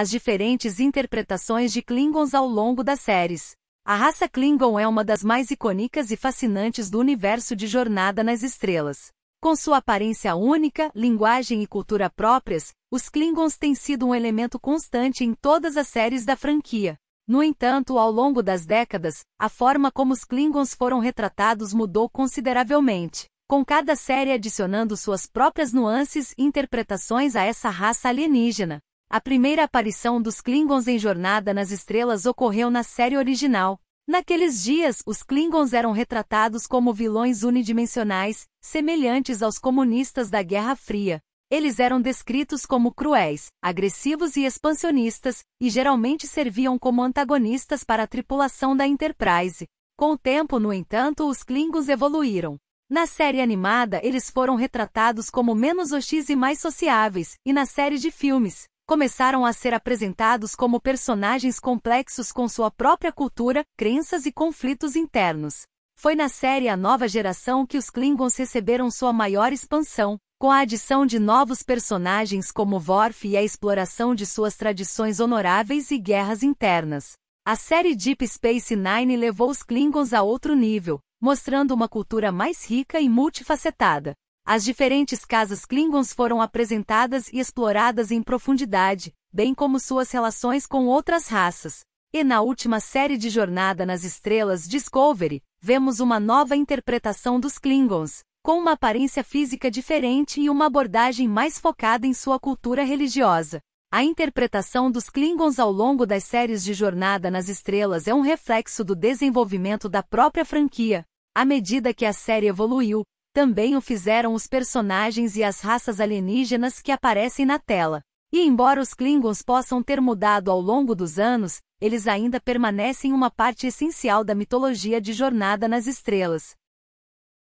as diferentes interpretações de Klingons ao longo das séries. A raça Klingon é uma das mais icônicas e fascinantes do universo de Jornada nas Estrelas. Com sua aparência única, linguagem e cultura próprias, os Klingons têm sido um elemento constante em todas as séries da franquia. No entanto, ao longo das décadas, a forma como os Klingons foram retratados mudou consideravelmente, com cada série adicionando suas próprias nuances e interpretações a essa raça alienígena. A primeira aparição dos Klingons em Jornada nas Estrelas ocorreu na série original. Naqueles dias, os Klingons eram retratados como vilões unidimensionais, semelhantes aos comunistas da Guerra Fria. Eles eram descritos como cruéis, agressivos e expansionistas, e geralmente serviam como antagonistas para a tripulação da Enterprise. Com o tempo, no entanto, os Klingons evoluíram. Na série animada, eles foram retratados como menos hostis e mais sociáveis, e na série de filmes, começaram a ser apresentados como personagens complexos com sua própria cultura, crenças e conflitos internos. Foi na série A Nova Geração que os Klingons receberam sua maior expansão, com a adição de novos personagens como Worf e a exploração de suas tradições honoráveis e guerras internas. A série Deep Space Nine levou os Klingons a outro nível, mostrando uma cultura mais rica e multifacetada. As diferentes casas Klingons foram apresentadas e exploradas em profundidade, bem como suas relações com outras raças. E na última série de Jornada nas Estrelas Discovery, vemos uma nova interpretação dos Klingons, com uma aparência física diferente e uma abordagem mais focada em sua cultura religiosa. A interpretação dos Klingons ao longo das séries de Jornada nas Estrelas é um reflexo do desenvolvimento da própria franquia. À medida que a série evoluiu, também o fizeram os personagens e as raças alienígenas que aparecem na tela. E embora os Klingons possam ter mudado ao longo dos anos, eles ainda permanecem uma parte essencial da mitologia de Jornada nas Estrelas.